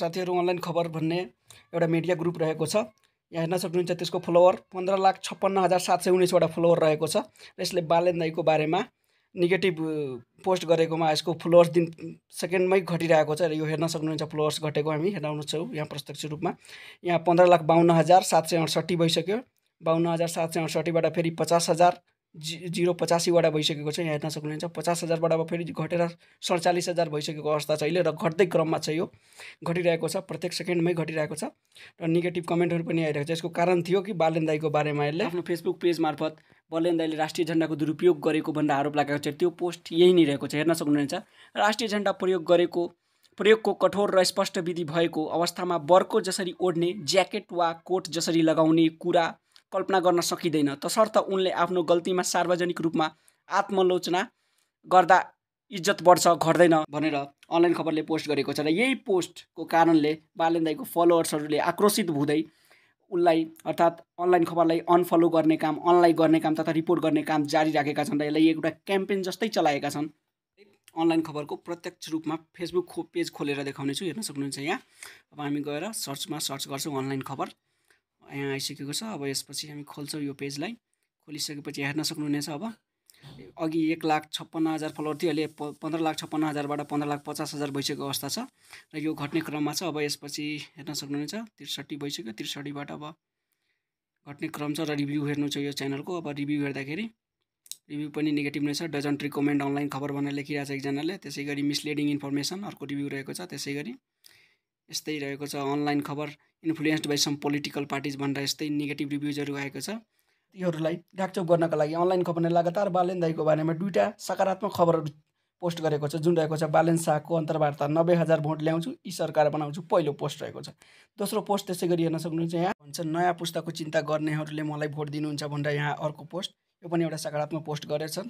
साथीहरू अनलाइन खबर भन्ने एउटा मिडिया ग्रुप रहेको छ यहाँ हेर्न सक्नुहुन्छ त्यसको फलोवर पन्ध्र लाख छप्पन्न हजार सात सय उन्नाइसवटा फलोवर रहेको छ र यसले बालेन दाईको बारेमा नेगेटिभ पोस्ट गरेकोमा यसको फलोवर्स दिन सेकेन्डमै घटिरहेको छ र यो हेर्न सक्नुहुन्छ फ्लोवर्स घटेको हामी हेर्न छौँ यहाँ प्रत्यक्ष रूपमा यहाँ पन्ध्र लाख बाहन्न हजार सात सय अडसट्ठी भइसक्यो बाहन्न हजार सात सय अडसट्ठीबाट फेरि पचास हजार जि जिरो पचासीवटा भइसकेको छ यहाँ हेर्न सक्नुहुन्छ पचास हजारबाट अब फेरि घटेर सडचालिस हजार भइसकेको अवस्था छ अहिले र घट्दै क्रममा छ यो घटिरहेको छ प्रत्येक सेकेन्डमै घटिरहेको छ र नेगेटिभ कमेन्टहरू पनि आइरहेको छ यसको कारण थियो कि बालेन दाईको बारेमा यसले आफ्नो फेसबुक पेज मार्फत बलेन दाईले राष्ट्रिय झन्डाको दुरुपयोग गरेको भनेर आरोप लागेको छ त्यो पोस्ट यही नै रहेको छ हेर्न सक्नुहुन्छ राष्ट्रिय झन्डा प्रयोग गरेको प्रयोगको कठोर र स्पष्ट विधि भएको अवस्थामा बर्को जसरी ओढ्ने ज्याकेट वा कोट जसरी लगाउने कुरा कल्पना गर्न सकिँदैन तसर्थ उनले आफ्नो गल्तीमा सार्वजनिक रूपमा आत्मलोचना गर्दा इज्जत बढ्छ घट्दैन भनेर अनलाइन खबरले पोस्ट गरेको छ र यही पोस्टको कारणले बालन दाईको फलोवर्सहरूले आक्रोशित हुँदै उनलाई अर्थात् अनलाइन खबरलाई अनफलो गर्ने काम अनलाइन गर्ने काम तथा रिपोर्ट गर्ने काम जारी राखेका छन् र यसलाई एउटा क्याम्पेन जस्तै चलाएका छन् अनलाइन खबरको प्रत्यक्ष रूपमा फेसबुक खो पेज खोलेर देखाउनेछु हेर्न सक्नुहुन्छ यहाँ अब हामी गएर सर्चमा सर्च गर्छौँ अनलाइन खबर यहाँ आइसकेको छ अब यसपछि हामी खोल्छौँ यो पेजलाई खोलिसकेपछि हेर्न सक्नुहुनेछ अब अघि एक लाख छप्पन्न हजार फलोवर थियो अहिले पन्ध्र लाख छप्पन्न हजारबाट पन्ध्र लाख पचास हजार भइसकेको अवस्था छ र यो घट्ने क्रममा छ अब यसपछि हेर्न सक्नुहुनेछ त्रिसठी भइसक्यो त्रिसठीबाट अब घट्ने क्रम छ र रिभ्यू हेर्नु छ यो च्यानलको अब रिभ्यू हेर्दाखेरि रिभ्यू पनि नेगेटिभ नै छ डजन्ट रिकमेन्ड अनलाइन खबर भनेर लेखिरहेको छ एकजनाले त्यसै गरी मिसलिडिङ इन्फर्मेसन अर्को रिभ्यू रहेको छ त्यसै गरी यस्तै रहेको छ अनलाइन खबर influenced by some political parties भनेर यस्तै नेगेटिभ रिभ्युजहरू आएको छ योहरूलाई डाकचोप गर्नका लागि अनलाइन खबरले लगातार दाईको बारेमा दुईवटा सकारात्मक खबरहरू पोस्ट गरेको छ जुन रहेको छ बालेन शाहको अन्तर्वार्ता नब्बे हजार भोट ल्याउँछु यी सरकार बनाउँछु पहिलो पोस्ट रहेको छ दोस्रो पोस्ट त्यसै गरी हेर्न सक्नुहुन्छ यहाँ भन्छ नयाँ पुस्ताको चिन्ता गर्नेहरूले मलाई भोट दिनुहुन्छ भनेर यहाँ अर्को पोस्ट यो पनि एउटा सकारात्मक पोस्ट गरेछन्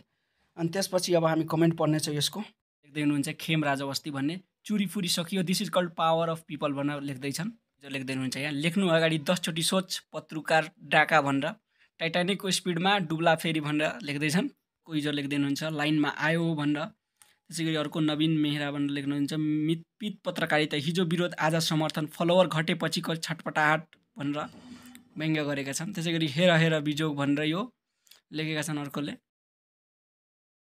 अनि त्यसपछि अब हामी कमेन्ट पढ्नेछौँ यसको देख्दै हुनुहुन्छ खेम राजवस्ती भन्ने चुरी फुरी सकियो this is called power of people भनेर लेख्दैछन् जो लेख्दै हुनुहुन्छ यहाँ लेख्नु अगाडि दसचोटि सोच पत्रकार डाका भनेर टाइटानिकको स्पिडमा डुब्ला फेरि भनेर लेख्दैछन् कोही जो लेख्दै हुनुहुन्छ लाइनमा आयो भनेर त्यसै गरी अर्को नवीन मेहरा भनेर लेख्नुहुन्छ मितपित पत्रकारिता हिजो विरोध आज समर्थन फलोवर घटेपछिको छटपटाहट भनेर व्यङ्ग्य गरेका छन् त्यसै गरी हेर हेर बिजोग भनेर यो लेखेका छन् अर्कोले